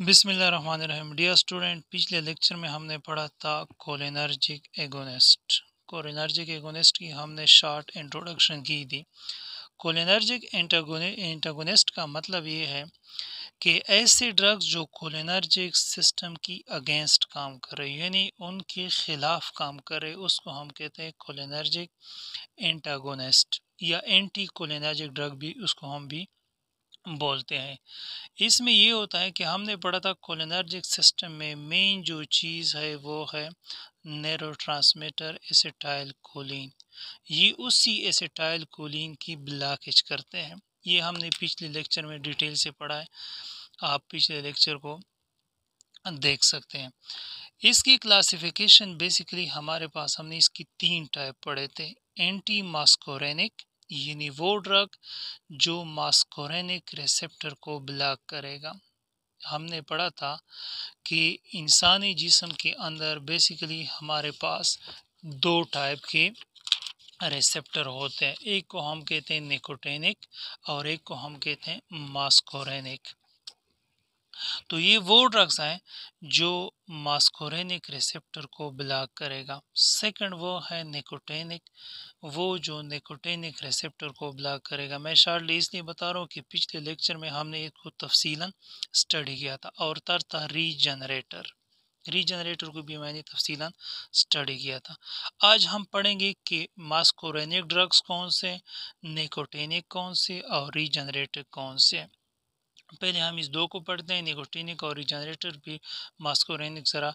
रहीम dear student पिछले lecture में हमने पढ़ा था कोलिनर्जिक एगोनिस्ट कोलिनर्जिक एगोनिस्ट की हमने शॉर्ट इंट्रोडक्शन की थी कोलिनर्जिक एंटागोनिस्ट का मतलब ये है कि ऐसे ड्रग्स जो कोलिनर्जिक सिस्टम की अगेंस्ट काम करे यानी उनके ख़िलाफ़ काम करे उसको हम कहते हैं कोलिनर्जिक एंटागोनिस्ट या एंटी कोलिनर्जिक ड्रग भी उसको हम भी बोलते हैं इसमें ये होता है कि हमने पढ़ा था कोलिनर्जिक सिस्टम में मेन जो चीज़ है वो है नैरो ट्रांसमीटर एसिटाइल कोलिन ये उसी एसिटाइल कोलिन की ब्लॉकेज करते हैं ये हमने पिछले लेक्चर में डिटेल से पढ़ा है आप पिछले लेक्चर को देख सकते हैं इसकी क्लासिफिकेशन बेसिकली हमारे पास हमने इसकी तीन टाइप पढ़े थे एंटी मास्कोरेनिक यानी वो ड्रग जो मास्कोरेनिक रिसेप्टर को ब्लॉक करेगा हमने पढ़ा था कि इंसानी जिसम के अंदर बेसिकली हमारे पास दो टाइप के रिसेप्टर होते हैं एक को हम कहते हैं निकोटेनिक और एक को हम कहते हैं मास्कोरेनिक तो ये वो ड्रग्स हैं जो मास्कोरेनिक रिसेप्टर को ब्लॉक करेगा सेकंड वो है निकोटेनिक वो जो निकोटेनिक रिसेप्टर को ब्लॉक करेगा मैं शार्ट इसलिए बता रहा हूँ कि पिछले लेक्चर में हमने इसको तफसीला स्टडी किया था और तर था रीजनरेटर रीजनरेटर को भी मैंने तफसीला स्टडी किया था आज हम पढ़ेंगे कि मास्कोरेनिक ड्रग्स कौन से निकोटेनिक कौन से और रीजनरेटर कौन से हैं पहले हम इस दो को पढ़ते हैं निकोटिनिक और रिजनरेटर भी मास्कोरेनिक ज़रा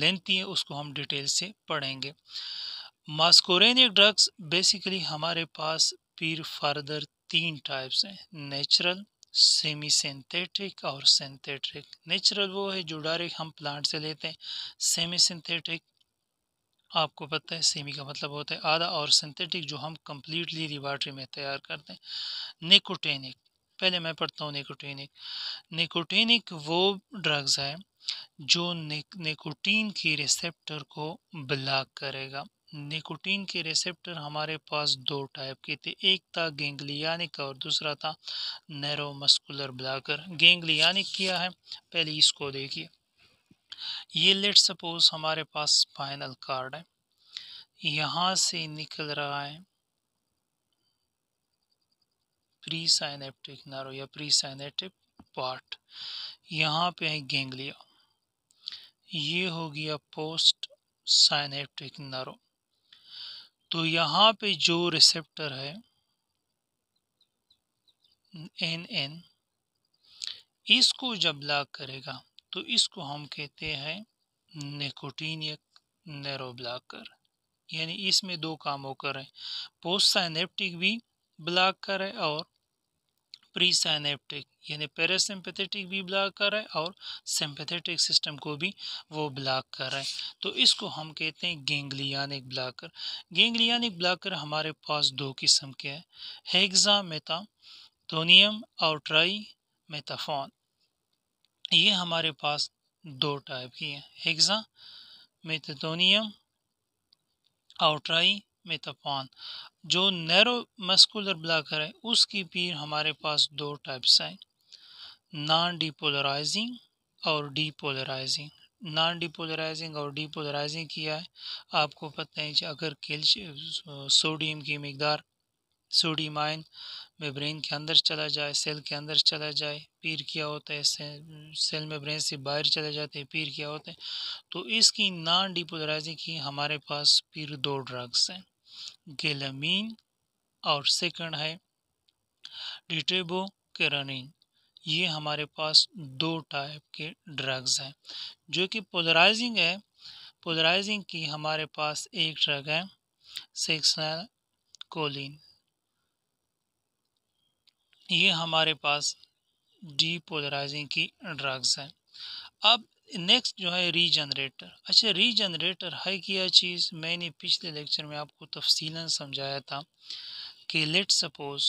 लेंथी है उसको हम डिटेल से पढ़ेंगे मास्कोरेनिक ड्रग्स बेसिकली हमारे पास पीर फर्दर तीन टाइप्स हैं नेचुरल सेमी सिंथेटिक और सिंथेटिक नेचुरल वो है जो डायरेक्ट हम प्लांट से लेते हैं सेमी सिंथेटिक आपको पता है सेमी का मतलब होता है आधा और सिंथेटिक जो हम कम्प्लीटली लेबार्ट्री में तैयार करते हैं निकोटेनिक पहले मैं पढ़ता हूँ निकोटीनिक निकोटीनिक वो ड्रग्स है जो निकोटीन की रिसेप्टर को ब्लॉक करेगा निकोटीन के रिसेप्टर हमारे पास दो टाइप के थे एक था गेंगलियानिक और दूसरा था नैरोमस्कुलर ब्लॉकर गेंगलियानिक किया है पहले इसको देखिए ये लेट सपोज हमारे पास स्पाइनल कार्ड है यहाँ से निकल रहा है साइनेप्टिक नर्व या साइनेटिक पार्ट यहाँ पे है गेंगलिया ये हो गया पोस्ट साइनेप्टिक नर्व तो यहाँ पे जो रिसेप्टर है एन एन इसको जब ब्लॉक करेगा तो इसको हम कहते हैं निकोटीनियक नैरो ब्लॉकर यानी इसमें दो काम होकर है पोस्ट साइनेप्टिक भी ब्लॉक करे और प्री साइनेप्टिक यानी पैरासिम्पथेटिक भी ब्लॉक कर रहा है और सिम्पथेटिक सिस्टम को भी वो ब्लॉक कर रहा है तो इसको हम कहते हैं गेंगलियानिक ब्लॉकर गेंगलियानिक ब्लॉकर हमारे पास दो किस्म के हैं हेग्जा मेथाथोनियम और ट्राई मेथाफोन ये हमारे पास दो टाइप की हैं हेग्जा मेथाथोनियम और ट्राई मेथाफॉन जो नैरो मस्कुलर ब्लॉकर है उसकी भी हमारे पास दो टाइप्स हैं नॉन डिपोलराइजिंग और डीपोलराइजिंग नॉन डिपोलराइजिंग और डीपोलराइजिंग किया है आपको पता है कि अगर कैल्शियम सोडियम की मकदार सोडियम आयन मेब्रेन के अंदर चला जाए सेल के अंदर चला जाए पीर किया होता है सेल, में मेब्रेन से बाहर चले जाते हैं पीर किया होता है तो इसकी नॉन डिपोलराइजिंग की हमारे पास पीर दो ड्रग्स हैं गेलामीन और सेकंड है डिटेबो केरानीन ये हमारे पास दो टाइप के ड्रग्स हैं जो कि पोलराइजिंग है पोलराइजिंग की हमारे पास एक ड्रग है सेक्सनल कोलिन ये हमारे पास डी पोलराइजिंग की ड्रग्स हैं अब नेक्स्ट जो है रीजनरेटर अच्छा रीजनरेटर है क्या चीज़ मैंने पिछले लेक्चर में आपको तफसीला समझाया था कि लेट सपोज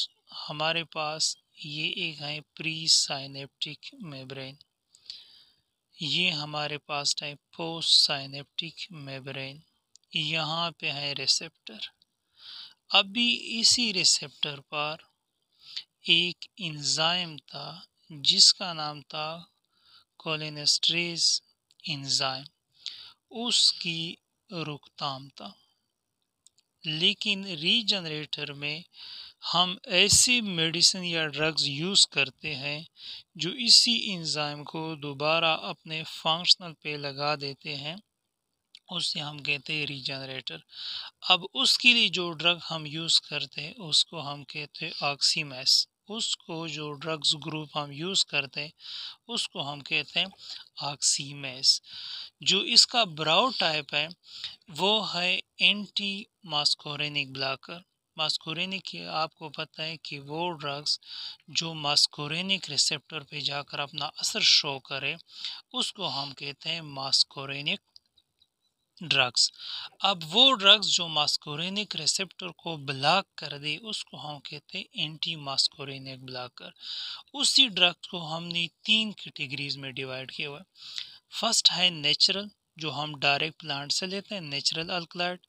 हमारे पास ये एक है प्री साइनेप्टिक मेब्रेन ये हमारे पास है पोस्ट साइनेप्टिक मेब्रेन यहाँ पे है रिसेप्टर अभी इसी रिसेप्टर पर एक इंजाइम था जिसका नाम था कोलिनेस्ट्रेज इंजाइम उसकी रोकथाम था लेकिन रीजनरेटर में हम ऐसी मेडिसिन या ड्रग्स यूज़ करते हैं जो इसी इंजाइम को दोबारा अपने फंक्शनल पे लगा देते हैं उसे हम कहते हैं रीजनरेटर अब उसके लिए जो ड्रग हम यूज़ करते हैं उसको हम कहते हैं ऑक्सीमैस उसको जो ड्रग्स ग्रुप हम यूज़ करते हैं उसको हम कहते हैं ऑक्सीमेस जो इसका ब्राउ टाइप है वो है एंटी मास्कोरेनिक ब्लॉकर मास्कोरेनिक आपको पता है कि वो ड्रग्स जो मास्कोरेनिक रिसेप्टर पे जाकर अपना असर शो करे उसको हम कहते हैं मास्कोरेनिक ड्रग्स अब वो ड्रग्स जो मास्कोरेनिक रिसेप्टर को ब्लॉक कर दे उसको हम कहते हैं एंटी मास्कोरेनिक ब्लॉकर उसी ड्रग्स को हमने तीन कैटेगरीज में डिवाइड किया हुआ फर्स्ट है नेचुरल जो हम डायरेक्ट प्लांट से लेते हैं नेचुरल अल्कलाइड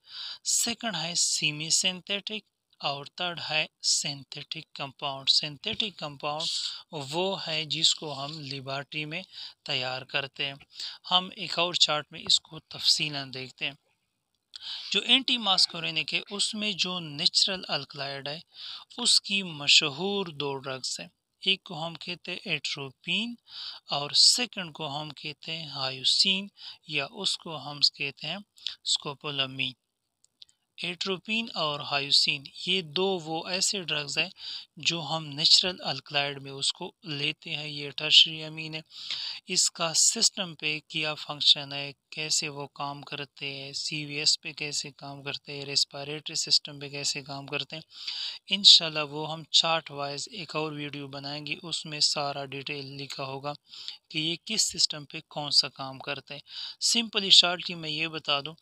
सेकंड है सीमी सिंथेटिक और थर्ड है सिंथेटिक कंपाउंड सिंथेटिक कंपाउंड वो है जिसको हम लिबर्टी में तैयार करते हैं हम एक और चार्ट में इसको तफसीला देखते हैं जो एंटी मास्कोरेनिक है उसमें जो नेचुरल अल्कलाइड है उसकी मशहूर दो ड्रग्स हैं एक को हम कहते हैं एट्रोपिन और सेकंड को हम कहते हैं हायोसिन या उसको हम कहते हैं स्कोपोलामीन एट्रोपिन और हायोसिन ये दो वो ऐसे ड्रग्स हैं जो हम नेचुरल अल्कलाइड में उसको लेते हैं ये टर्शरी अमीन है इसका सिस्टम पे क्या फंक्शन है कैसे वो काम करते हैं सीवीएस पे कैसे काम करते हैं रेस्पिरेटरी सिस्टम पे कैसे काम करते हैं इन वो हम चार्ट वाइज एक और वीडियो बनाएंगे उसमें सारा डिटेल लिखा होगा कि ये किस सिस्टम पर कौन सा काम करते हैं सिंपली शार्ट की मैं ये बता दूँ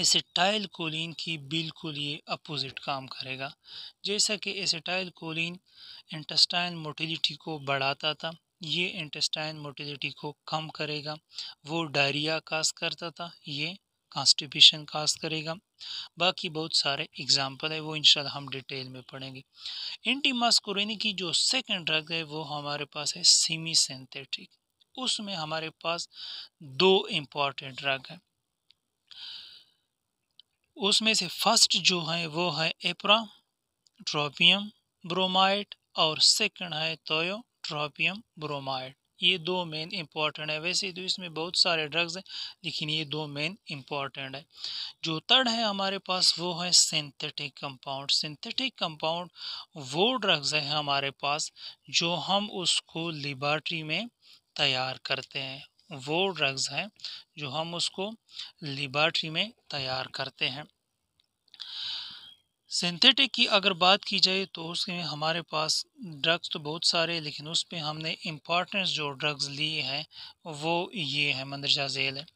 एसिटाइल कोलिन की बिल्कुल ये अपोज़िट काम करेगा जैसा कि एसिटाइल कोलिन इंटेस्टाइन मोटिलिटी को बढ़ाता था ये इंटेस्टाइन मोटिलिटी को कम करेगा वो डायरिया काज करता था ये कॉन्स्टिपेशन काज करेगा बाकी बहुत सारे एग्जाम्पल है वो इंशाल्लाह हम डिटेल में पढ़ेंगे एंटी मास्कोरिनी की जो सेकेंड ड्रग है वो हमारे पास है सीमी सिंथेटिक उसमें हमारे पास दो इम्पॉर्टेंट ड्रग है उसमें से फर्स्ट जो है वो है एपरा ट्रोपियम ब्रोमाइड और सेकंड है तोयो ट्रोपियम ब्रोमाइड ये दो मेन इम्पॉर्टेंट है वैसे तो इसमें बहुत सारे ड्रग्स हैं लेकिन ये दो मेन इम्पॉर्टेंट है जो थर्ड है हमारे पास वो है सिंथेटिक कंपाउंड सिंथेटिक कंपाउंड वो ड्रग्स हैं हमारे पास जो हम उसको लेबॉर्ट्री में तैयार करते हैं वो ड्रग्स हैं जो हम उसको लेबार्ट्री में तैयार करते हैं सिंथेटिक की अगर बात की जाए तो उसमें हमारे पास ड्रग्स तो बहुत सारे लेकिन उस पर हमने इम्पॉर्टेंस जो ड्रग्स लिए हैं वो ये है मंदरजा झेल है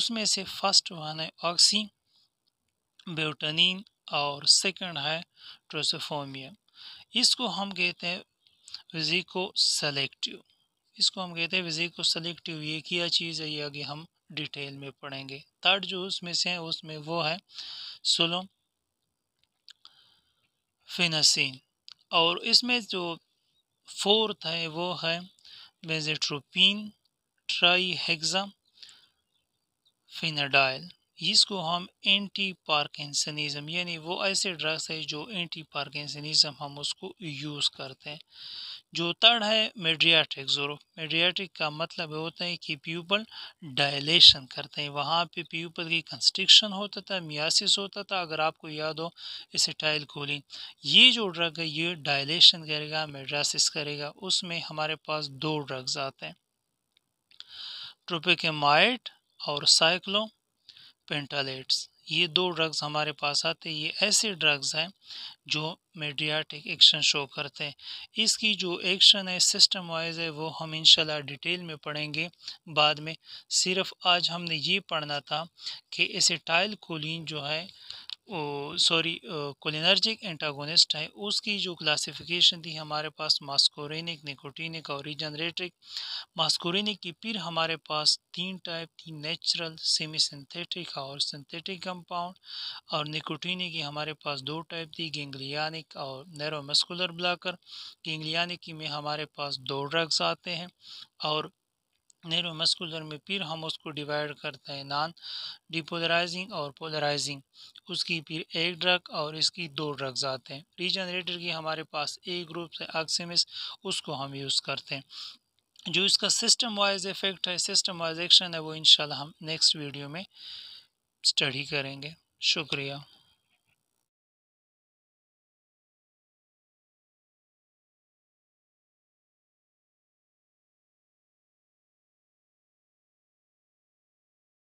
उसमें से फर्स्ट वन है ऑक्सी ब्यूटनिन और सेकंड है ट्रोसोफोमिया इसको हम कहते हैं विजिको सेलेक्टिव इसको हम कहते हैं विजिक को सेलेक्टिव ये क्या चीज़ है ये आगे हम डिटेल में पढ़ेंगे थर्ड जो उसमें से है उसमें वो है सुलो फिनसिन और इसमें जो फोर्थ है वो है बेजेट्रोपिन ट्राई हेग्जा फिनाडाइल इसको हम एंटी पार्किंसनिज़म यानी वो ऐसे ड्रग्स है जो एंटी पार्किंसनिज़म हम उसको यूज़ करते हैं जो थर्ड है मेड्रियाटिक ज़ोरो मेड्रियाटिक का मतलब होता है कि प्यूपल डायलेशन करते हैं वहाँ पे प्यूपल की कंस्ट्रिक्शन होता था मियासिस होता था अगर आपको याद हो टाइल कोलिन ये जो ड्रग है ये डायलेशन करेगा मेड्रासिस करेगा उसमें हमारे पास दो ड्रग्स आते हैं ट्रोपिकमाइट और साइक्लो पेंटालेट्स ये दो ड्रग्स हमारे पास आते ये ऐसे ड्रग्स हैं जो मेडियाटिक एक्शन शो करते हैं इसकी जो एक्शन है सिस्टम वाइज है वो हम इंशाल्लाह डिटेल में पढ़ेंगे बाद में सिर्फ आज हमने ये पढ़ना था कि इसे टाइल कोलिन जो है सॉरी कोलिनर्जिक एंटागोनिस्ट है उसकी जो क्लासिफिकेशन थी हमारे पास मास्कोरेनिक निकोटिनिक और रिजनरेटिक मास्कोरेनिक की फिर हमारे पास तीन टाइप थी नेचुरल सेमी सिंथेटिक और सिंथेटिक कंपाउंड और निकोटिनिक की हमारे पास दो टाइप थी गेंग्लियानिक और नैरोमस्कुलर ब्लॉकर गेंग्लियानिक में हमारे पास दो ड्रग्स आते हैं और मस्कुलर में फिर हम उसको डिवाइड करते हैं नॉन डिपोलराइजिंग और पोलराइजिंग उसकी फिर एक ड्रग और इसकी दो ड्रग्स आते हैं रीजनरेटर की हमारे पास एक ग्रुप से ऑक्सीमिस उसको हम यूज़ करते हैं जो इसका सिस्टम वाइज इफेक्ट है सिस्टम वाइज एक्शन है वो इनशाला हम नेक्स्ट वीडियो में स्टडी करेंगे शुक्रिया